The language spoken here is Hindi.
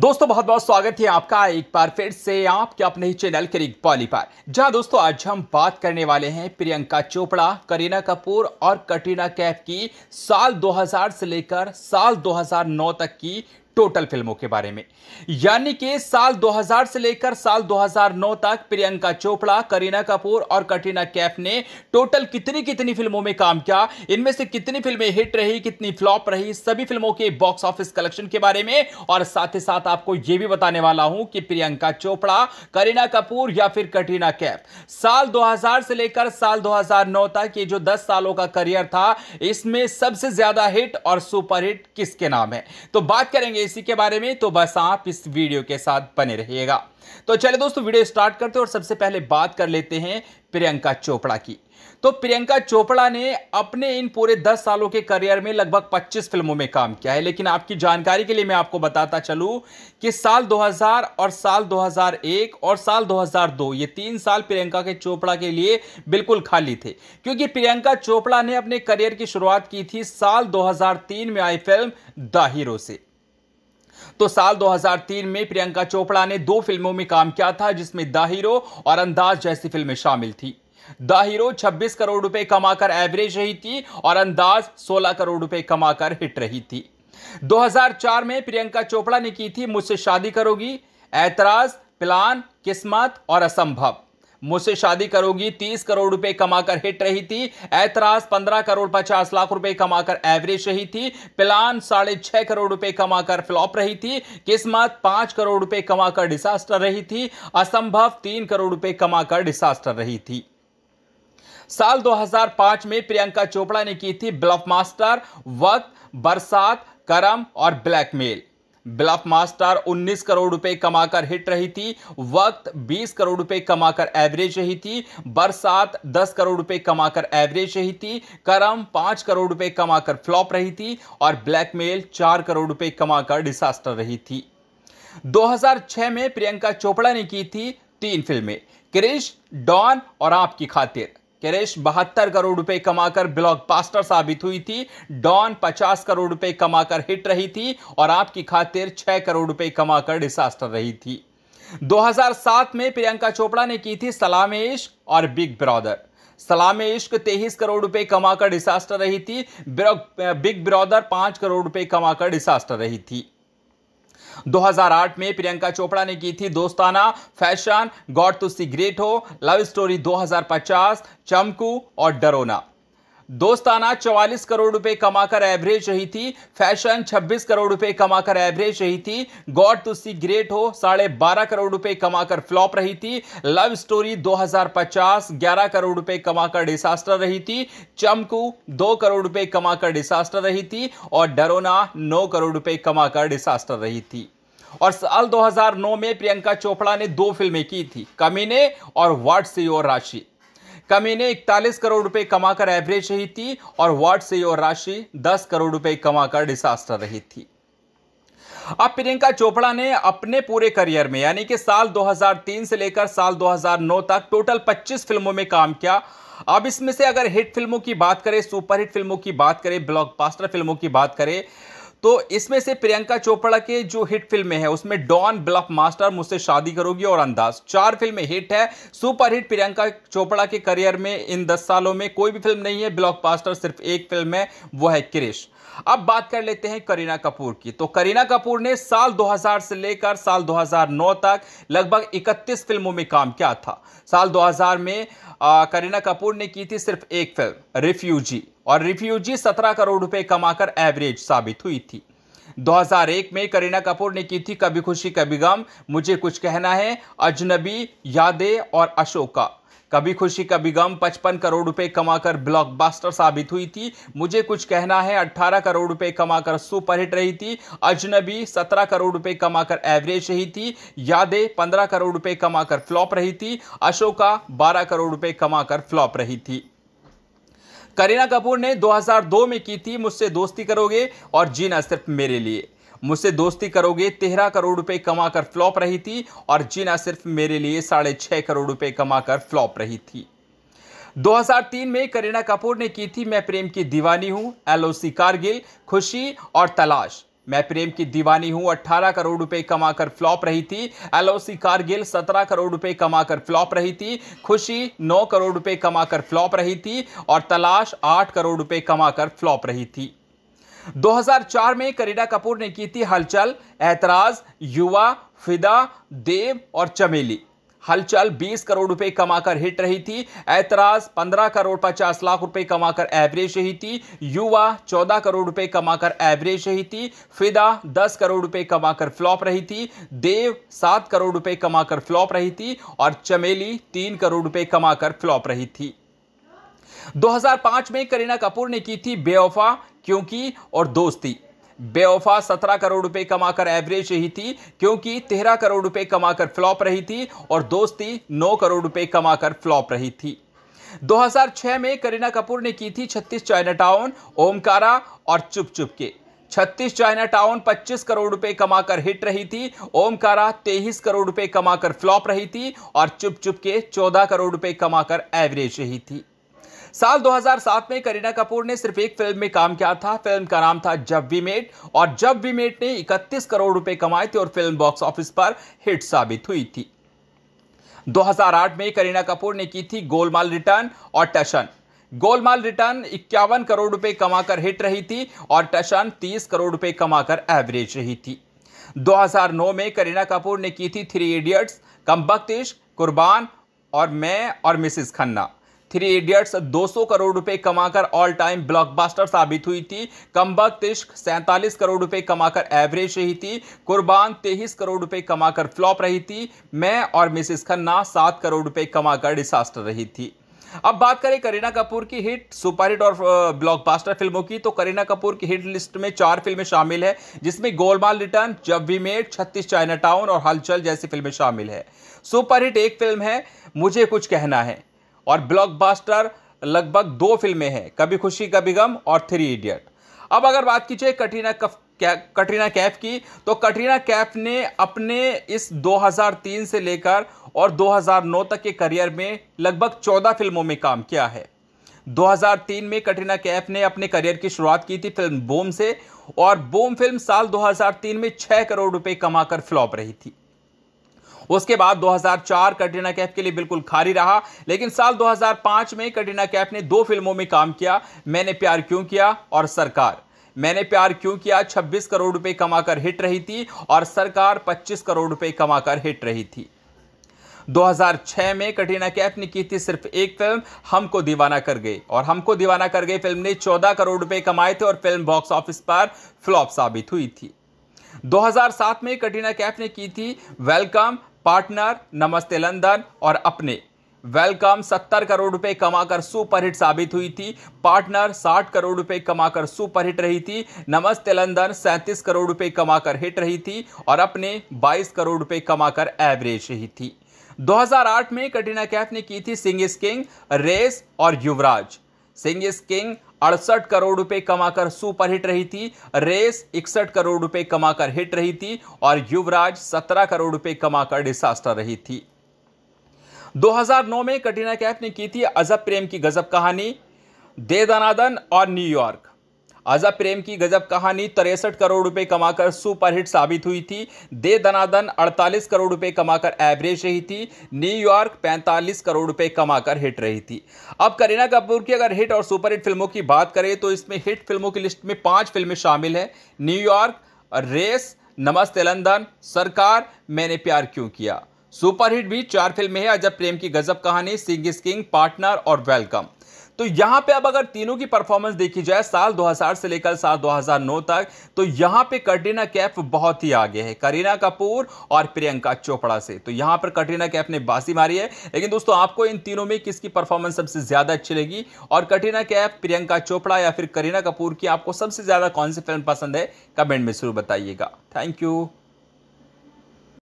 दोस्तों बहुत बहुत स्वागत है आपका एक बार फिर से आपके अपने ही चैनल क्रिक पॉली पर जहां दोस्तों आज हम बात करने वाले हैं प्रियंका चोपड़ा करीना कपूर और कटरीना कैफ की साल 2000 से लेकर साल 2009 तक की टोटल फिल्मों के बारे में यानी कि साल 2000 से लेकर साल 2009 तक प्रियंका चोपड़ा करीना कपूर और कटरीना कैफ ने टोटल कितनी कितनी फिल्मों में काम किया इनमें से कितनी फिल्में हिट रही कितनी फ्लॉप रही सभी फिल्मों के बॉक्स ऑफिस कलेक्शन के बारे में और साथ ही साथ आपको यह भी बताने वाला हूं कि प्रियंका चोपड़ा करीना कपूर या फिर कटरीना कैफ साल दो से लेकर साल दो तक ये जो दस सालों का करियर था इसमें सबसे ज्यादा हिट और सुपरहिट किसके नाम है तो बात करेंगे एसी के बारे में तो बस आप इस वीडियो के साथ बने रहिएगा तो चले दोस्तों वीडियो स्टार्ट करते हैं और सबसे पहले बात कर लेते हैं प्रियंका चोपड़ा की तो प्रियंका चोपड़ा ने अपने इन पूरे 10 सालों के करियर में लगभग 25 फिल्मों में काम किया है लेकिन आपकी जानकारी के लिए मैं आपको बताता चलूं कि साल 2000 और साल 2001 और साल 2002 ये तीन साल प्रियंका के चोपड़ा के लिए बिल्कुल खाली थे क्योंकि प्रियंका चोपड़ा ने अपने करियर की शुरुआत की थी साल दो में आई फिल्म द हीरो से तो साल 2003 में प्रियंका चोपड़ा ने दो फिल्मों में काम किया था जिसमें द हीरो और अंदाज जैसी फिल्में शामिल थी द हीरो 26 करोड़ रुपए कमाकर एवरेज रही थी और अंदाज 16 करोड़ रुपए कमाकर हिट रही थी 2004 में प्रियंका चोपड़ा ने की थी मुझसे शादी करोगी ऐतराज प्लान किस्मत और असंभव मुझसे शादी करोगी तीस करोड़ रुपए कमाकर हिट रही थी ऐतराज पंद्रह करोड़ पचास लाख रुपए कमाकर एवरेज रही थी प्लान साढ़े छह करोड़ रुपए कमाकर फ्लॉप रही थी किस्मत पांच करोड़ रुपए कमाकर डिसास्टर रही थी असंभव तीन करोड़ रुपए कमाकर डिसास्टर रही थी साल 2005 में प्रियंका चोपड़ा ने की थी ब्लफ मास्टर वक्त बरसात करम और ब्लैकमेल ब्लफ मास्टर 19 करोड़ रुपए कमाकर हिट रही थी वक्त 20 करोड़ रुपए कमाकर एवरेज रही थी बरसात 10 करोड़ रुपए कमाकर एवरेज रही थी करम 5 करोड़ रुपए कमाकर फ्लॉप रही थी और ब्लैकमेल 4 करोड़ रुपए कमाकर डिसास्टर रही थी 2006 में प्रियंका चोपड़ा ने की थी तीन फिल्में क्रिश डॉन और आपकी खातिर किरेश बहत्तर करोड़ रुपए कमाकर ब्लॉकबास्टर साबित हुई थी डॉन पचास करोड़ रुपए कमाकर हिट रही थी और आपकी खातिर छह करोड़ रुपए कमाकर डिसास्टर रही थी 2007 में प्रियंका चोपड़ा ने की थी सलाम इश्क और बिग ब्रदर सलाम इश्क तेईस करोड़ रुपए कमाकर डिसास्टर रही थी बिग ब्रदर पांच करोड़ रुपए कमाकर डिसास्टर रही थी 2008 में प्रियंका चोपड़ा ने की थी Dostana fashion God Tussi great हो लव स्टोरी 2050 चमकू और डरोना दोस्ताना 44 करोड़ रुपए कमाकर एवरेज रही थी फैशन 26 करोड़ रुपए कमाकर एवरेज रही थी गॉड टू ग्रेट हो साढ़े बारह करोड़ रुपए कमाकर फ्लॉप रही थी लव स्टोरी 2050 11 करोड़ रुपए कमाकर डिसास्टर रही थी चमकू 2 करोड़ रुपए कमाकर डिसास्टर रही थी और डरोना 9 करोड़ रुपए कमाकर डिसास्टर रही थी और साल 2009 में प्रियंका चोपड़ा ने दो फिल्में की थी कमीने और व्हाट्स योर राशि कमीने इकतालीस करोड़ रुपए कमाकर एवरेज रही थी और वार्ड से यह राशि दस करोड़ रुपए कमाकर डिसास्टर रही थी अब प्रियंका चोपड़ा ने अपने पूरे करियर में यानी कि साल 2003 से लेकर साल 2009 तक टोटल 25 फिल्मों में काम किया अब इसमें से अगर हिट फिल्मों की बात करें सुपरहिट फिल्मों की बात करें ब्लॉकबस्टर फिल्मों की बात करें तो इसमें से प्रियंका चोपड़ा के जो हिट फिल्में हैं उसमें डॉन ब्लफ मास्टर मुझसे शादी करोगी और अंदाज चार फिल्में हिट है सुपर हिट प्रियंका चोपड़ा के करियर में इन दस सालों में कोई भी फिल्म नहीं है मास्टर सिर्फ एक फिल्म है वो है क्रिश अब बात कर लेते हैं करीना कपूर की तो करीना कपूर ने साल 2000 से लेकर साल 2009 तक लगभग 31 फिल्मों में काम किया था साल 2000 में आ, करीना कपूर ने की थी सिर्फ एक फिल्म रिफ्यूजी और रिफ्यूजी 17 करोड़ रुपए कमाकर एवरेज साबित हुई थी 2001 में करीना कपूर ने की थी कभी खुशी कभी गम मुझे कुछ कहना है अजनबी यादे और अशोका कभी खुशी कभी गम 55 करोड़ रुपए कमाकर ब्लॉकबस्टर साबित हुई थी मुझे कुछ कहना है 18 करोड़ रुपए कमाकर सुपरहिट रही थी अजनबी 17 करोड़ रुपए कमाकर एवरेज रही थी यादे 15 करोड़ रुपए कमाकर फ्लॉप रही थी अशोका 12 करोड़ रुपए कमाकर फ्लॉप रही थी करीना कपूर ने 2002 में की थी मुझसे दोस्ती करोगे और जीना सिर्फ मेरे लिए मुझसे दोस्ती करोगे तेरह करोड़ रुपए कमाकर फ्लॉप रही थी और जीना सिर्फ मेरे लिए साढ़े छह करोड़ रुपए कमाकर फ्लॉप रही थी 2003 में करीना कपूर ने की थी मैं प्रेम की दीवानी हूं एलओसी कारगिल खुशी और तलाश मैं प्रेम की दीवानी हूं 18 करोड़ रुपए कमाकर फ्लॉप रही थी एलओसी कारगिल 17 करोड़ रुपए कमाकर फ्लॉप रही थी खुशी 9 करोड़ रुपए कमाकर फ्लॉप रही थी और तलाश 8 करोड़ रुपए कमाकर फ्लॉप रही थी 2004 में करीना कपूर ने की थी हलचल ऐतराज युवा फिदा देव और चमेली हलचल 20 करोड़ रुपए कमाकर हिट रही थी ऐतराज 15 करोड़ 50 लाख रुपए कमाकर एवरेज रही थी युवा 14 करोड़ रुपए कमाकर एवरेज रही थी फिदा 10 करोड़ रुपए कमाकर फ्लॉप रही थी देव 7 करोड़ रुपए कमाकर फ्लॉप रही थी और चमेली 3 करोड़ रुपए कमाकर फ्लॉप रही थी 2005 में करीना कपूर ने की थी बेवफा क्योंकि और दोस्ती बेवफा सत्रह करोड़ रुपए कमाकर एवरेज रही थी क्योंकि तेरह करोड़ रुपए कमाकर फ्लॉप रही थी और दोस्ती नौ करोड़ रुपए कमाकर फ्लॉप रही थी 2006 में करीना कपूर ने की थी 36 चाइना टाउन ओमकारा और चुप चुप के 36 चाइना टाउन 25 करोड़ रुपए कमाकर हिट रही थी ओमकारा 23 करोड़ रुपए कमाकर फ्लॉप रही थी और चुप चुप के 14 करोड़ रुपए कमाकर एवरेज रही थी साल 2007 में करीना कपूर ने सिर्फ एक फिल्म में काम किया था फिल्म का नाम था जब वी मेट और जब वी मेट ने 31 करोड़ रुपए कमाए थे और फिल्म बॉक्स ऑफिस पर हिट साबित हुई थी 2008 में करीना कपूर ने की थी गोलमाल रिटर्न और टशन गोलमाल रिटर्न इक्यावन करोड़ रुपए कमाकर हिट रही थी और टशन 30 करोड़ रुपए कमाकर एवरेज रही थी 2009 में करीना कपूर ने की थी थ्री इडियट्स कम कुर्बान और Main Aur Mrs Khanna Three Idiots 200 crore रुपए कमाकर ऑल टाइम ब्लॉकबस्टर साबित हुई थी कम्बक तिश्क सैंतालीस करोड़ रुपए कमाकर एवरेज रही थी कुर्बान तेईस करोड़ रुपए कमाकर फ्लॉप रही थी मैं और मिसिस खन्ना सात करोड़ रुपए कमाकर डिसास्टर रही थी अब बात करें करीना कपूर की हिट सुपरहिट और ब्लॉकबस्टर फिल्मों की तो करीना कपूर की हिट लिस्ट में चार फिल्में शामिल है जिसमें Golmaal Return Jab We Met छत्तीस चाइना टाउन और हलचल जैसी फिल्में शामिल है सुपरहिट एक फिल्म है मुझे कुछ कहना है और ब्लॉकबस्टर लगभग दो फिल्में हैं कभी खुशी कभी गम और थ्री इडियट अब अगर बात की जाए कटरीना कफ कटरीना कैफ की तो कटरीना कैफ ने अपने इस 2003 से लेकर और 2009 तक के करियर में लगभग 14 फिल्मों में काम किया है 2003 में कटरीना कैफ ने अपने करियर की शुरुआत की थी फिल्म बोम से और बोम फिल्म साल 2003 में 6 करोड़ रुपए कमाकर फ्लॉप रही थी उसके बाद 2004 कटरीना कैफ के लिए बिल्कुल खारी रहा लेकिन साल 2005 में कटरीना कैफ ने दो फिल्मों में काम किया मैंने प्यार क्यों किया और सरकार मैंने प्यार क्यों किया 26 करोड़ रुपए कमाकर हिट रही थी और सरकार 25 करोड़ रुपए कमाकर हिट रही थी 2006 में कटरीना कैफ ने की थी सिर्फ एक फिल्म हमको दीवाना कर गई और हमको दीवाना कर गई फिल्म ने 14 करोड़ रुपए कमाए थे और फिल्म बॉक्स ऑफिस पर फ्लॉप साबित हुई थी 2007 में कटरीना कैफ ने की थी वेलकम पार्टनर नमस्ते लंदन और अपने वेलकम सत्तर करोड़ रुपए कमाकर सुपरहिट साबित हुई थी पार्टनर साठ करोड़ रुपए कमाकर सुपरहिट रही थी नमस्ते लंदन सैंतीस करोड़ रुपए कमाकर हिट रही थी और अपने बाईस करोड़ रुपए कमाकर एवरेज रही थी 2008 में कटरीना कैफ ने की थी सिंग इज किंग रेस और युवराज सिंग इज किंग अड़सठ करोड़ रुपए कमाकर सुपर हिट रही थी रेस इकसठ करोड़ रुपए कमाकर हिट रही थी और युवराज सत्रह करोड़ रुपए कमाकर डिसास्टर रही थी 2009 में कटरीना कैफ ने की थी अजब प्रेम की गजब कहानी दे दनादन और न्यूयॉर्क आजा प्रेम की गजब कहानी तिरसठ करोड़ रुपए कमाकर सुपरहिट साबित हुई थी दे दनादन 48 करोड़ रुपए कमाकर एवरेज रही थी न्यूयॉर्क 45 करोड़ रुपए कमाकर हिट रही थी अब करीना कपूर की अगर हिट और सुपरहिट फिल्मों की बात करें तो इसमें हिट फिल्मों की लिस्ट में पांच फिल्में शामिल हैं न्यूयॉर्क रेस नमस्ते लंदन सरकार मैंने प्यार क्यों किया सुपरहिट भी चार फिल्में हैं अजब प्रेम Ki Ghazab Kahani Singh Is King Partner और वेलकम तो यहां पे अब अगर तीनों की परफॉर्मेंस देखी जाए साल 2000 से लेकर साल 2009 तक तो यहां पे कटरीना कैफ बहुत ही आगे है करीना कपूर और प्रियंका चोपड़ा से तो यहां पर कटरीना कैफ ने बासी मारी है लेकिन दोस्तों आपको इन तीनों में किसकी परफॉर्मेंस सबसे ज्यादा अच्छी लगी और कटरीना कैफ प्रियंका चोपड़ा या फिर करीना कपूर की आपको सबसे ज्यादा कौन सी फिल्म पसंद है कमेंट में जरूर बताइएगा थैंक यू